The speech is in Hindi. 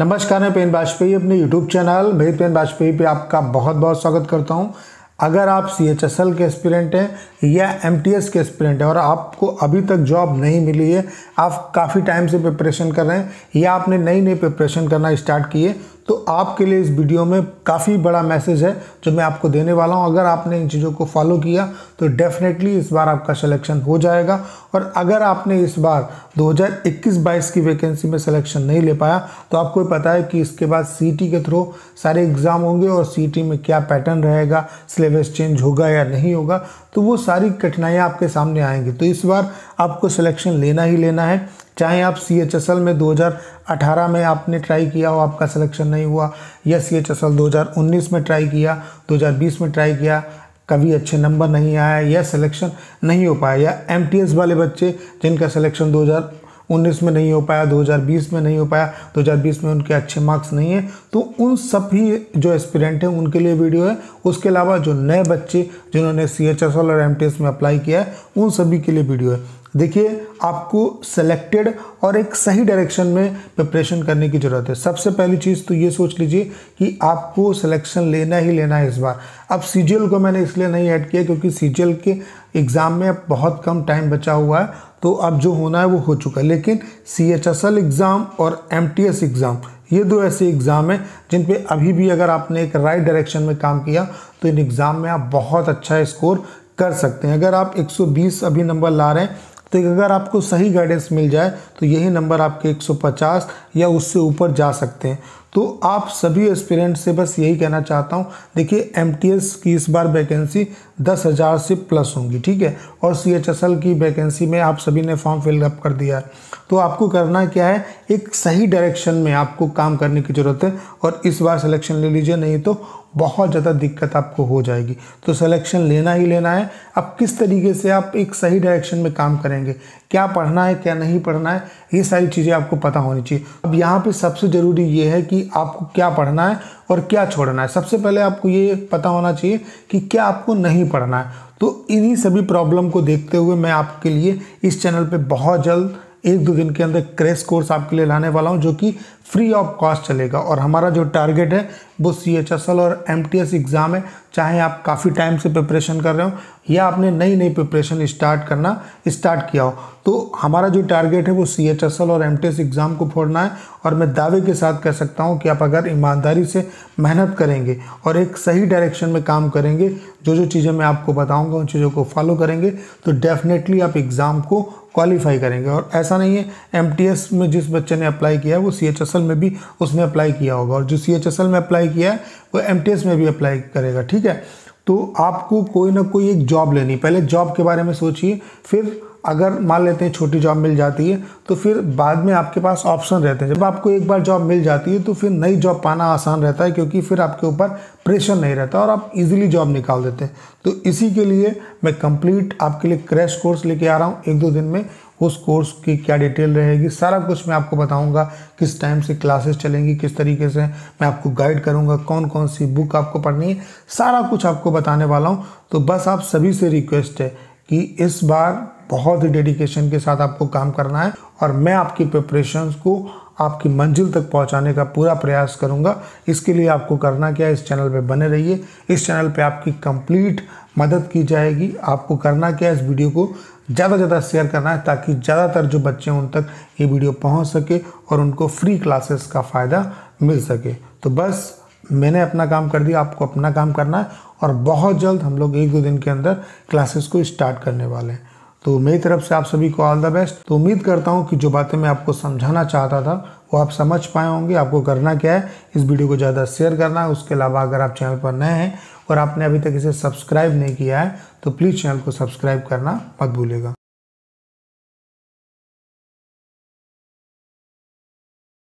नमस्कार मैं पेन वाजपेयी अपने यूट्यूब चैनल भेद पेन वाजपेयी पे आपका बहुत बहुत स्वागत करता हूँ अगर आप सी एच एस एल के एस्पिरेंट हैं या एम टी एस के एस्पिरेंट हैं और आपको अभी तक जॉब नहीं मिली है आप काफ़ी टाइम से प्रिपरेशन कर रहे हैं या आपने नई नई प्रिपरेशन करना स्टार्ट किए तो आपके लिए इस वीडियो में काफ़ी बड़ा मैसेज है जो मैं आपको देने वाला हूँ अगर आपने इन चीज़ों को फॉलो किया तो डेफिनेटली इस बार आपका सिलेक्शन हो जाएगा और अगर आपने इस बार 2021-22 की वैकेंसी में सिलेक्शन नहीं ले पाया तो आपको पता है कि इसके बाद सीटी के थ्रू सारे एग्ज़ाम होंगे और सी में क्या पैटर्न रहेगा सिलेबस चेंज होगा या नहीं होगा तो वो सारी कठिनाइयाँ आपके सामने आएंगी तो इस बार आपको सिलेक्शन लेना ही लेना है चाहे आप सी एच एस एल में 2018 में आपने ट्राई किया हो आपका सिलेक्शन नहीं हुआ या सी एच एस एल 2019 में ट्राई किया 2020 में ट्राई किया कभी अच्छे नंबर नहीं आया या सिलेक्शन नहीं हो पाया या एम टी एस वाले बच्चे जिनका सिलेक्शन 2019 में नहीं हो पाया 2020 में नहीं हो पाया 2020 में उनके अच्छे मार्क्स नहीं हैं तो उन सभी जो एस्पिरेंट हैं उनके लिए वीडियो है उसके अलावा जो नए बच्चे जिन्होंने सी एच एस एल और एम टी एस में अप्लाई किया है उन सभी के लिए वीडियो है देखिए आपको सेलेक्टेड और एक सही डायरेक्शन में प्रिपरेशन करने की ज़रूरत है सबसे पहली चीज़ तो ये सोच लीजिए कि आपको सिलेक्शन लेना ही लेना है इस बार अब सी को मैंने इसलिए नहीं ऐड किया क्योंकि सी के एग्ज़ाम में अब बहुत कम टाइम बचा हुआ है तो अब जो होना है वो हो चुका है लेकिन सी एग्ज़ाम और एम एग्ज़ाम ये दो ऐसे एग्ज़ाम हैं जिन पे अभी भी अगर आपने एक राइट डायरेक्शन में काम किया तो इन एग्ज़ाम में आप बहुत अच्छा स्कोर कर सकते हैं अगर आप 120 अभी नंबर ला रहे हैं तो अगर आपको सही गाइडेंस मिल जाए तो यही नंबर आपके 150 या उससे ऊपर जा सकते हैं तो आप सभी एस्पिरेंट से बस यही कहना चाहता हूँ देखिए एम की इस बार वैकेंसी दस हज़ार से प्लस होंगी ठीक है और सी एच एस एल की वैकेंसी में आप सभी ने फॉर्म फिलअप कर दिया है तो आपको करना क्या है एक सही डायरेक्शन में आपको काम करने की ज़रूरत है और इस बार सिलेक्शन ले लीजिए नहीं तो बहुत ज़्यादा दिक्कत आपको हो जाएगी तो सिलेक्शन लेना ही लेना है अब किस तरीके से आप एक सही डायरेक्शन में काम करेंगे क्या पढ़ना है क्या नहीं पढ़ना है ये सारी चीज़ें आपको पता होनी चाहिए अब यहाँ पे सबसे ज़रूरी ये है कि आपको क्या पढ़ना है और क्या छोड़ना है सबसे पहले आपको ये पता होना चाहिए कि क्या आपको नहीं पढ़ना है तो इन्हीं सभी प्रॉब्लम को देखते हुए मैं आपके लिए इस चैनल पर बहुत जल्द एक दो दिन के अंदर क्रैश कोर्स आपके लिए लाने वाला हूँ जो कि फ्री ऑफ कॉस्ट चलेगा और हमारा जो टारगेट है वो सी एच एस एल और एम टी एस एग्ज़ाम है चाहे आप काफ़ी टाइम से प्रिपरेशन कर रहे हो या आपने नई नई प्रिपरेशन स्टार्ट करना स्टार्ट किया हो तो हमारा जो टारगेट है वो सी एच एस एल और एम टी एस एग्ज़ाम को फोड़ना है और मैं दावे के साथ कह सकता हूँ कि आप अगर ईमानदारी से मेहनत करेंगे और एक सही डायरेक्शन में काम करेंगे जो जो चीज़ें मैं आपको बताऊँगा उन चीज़ों को फॉलो करेंगे तो डेफिनेटली आप एग्ज़ाम को क्वालिफाई करेंगे और ऐसा नहीं है एम में जिस बच्चे ने अप्लाई किया है वो सी में भी उसने अप्लाई किया होगा और जो सी में अप्लाई किया है वो एम में भी अप्लाई करेगा ठीक है तो आपको कोई ना कोई एक जॉब लेनी पहले जॉब के बारे में सोचिए फिर अगर मान लेते हैं छोटी जॉब मिल जाती है तो फिर बाद में आपके पास ऑप्शन रहते हैं जब आपको एक बार जॉब मिल जाती है तो फिर नई जॉब पाना आसान रहता है क्योंकि फिर आपके ऊपर प्रेशर नहीं रहता और आप इजीली जॉब निकाल देते हैं तो इसी के लिए मैं कंप्लीट आपके लिए क्रैश कोर्स लेके आ रहा हूँ एक दो दिन में उस कोर्स की क्या डिटेल रहेगी सारा कुछ मैं आपको बताऊंगा किस टाइम से क्लासेस चलेंगी किस तरीके से मैं आपको गाइड करूंगा कौन कौन सी बुक आपको पढ़नी है सारा कुछ आपको बताने वाला हूं तो बस आप सभी से रिक्वेस्ट है कि इस बार बहुत ही डेडिकेशन के साथ आपको काम करना है और मैं आपकी प्रिपरेशंस को आपकी मंजिल तक पहुंचाने का पूरा प्रयास करूंगा इसके लिए आपको करना क्या है इस चैनल पे बने रहिए इस चैनल पे आपकी कंप्लीट मदद की जाएगी आपको करना क्या है इस वीडियो को ज़्यादा से ज़्यादा शेयर करना है ताकि ज़्यादातर जो बच्चे हैं उन तक ये वीडियो पहुंच सके और उनको फ्री क्लासेस का फ़ायदा मिल सके तो बस मैंने अपना काम कर दिया आपको अपना काम करना है और बहुत जल्द हम लोग एक दो दिन के अंदर क्लासेस को स्टार्ट करने वाले हैं तो मेरी तरफ से आप सभी को ऑल द बेस्ट तो उम्मीद करता हूँ कि जो बातें मैं आपको समझाना चाहता था वो आप समझ पाए होंगे आपको करना क्या है इस वीडियो को ज़्यादा शेयर करना है उसके अलावा अगर आप चैनल पर नए हैं और आपने अभी तक इसे सब्सक्राइब नहीं किया है तो प्लीज़ चैनल को सब्सक्राइब करना मत भूलेगा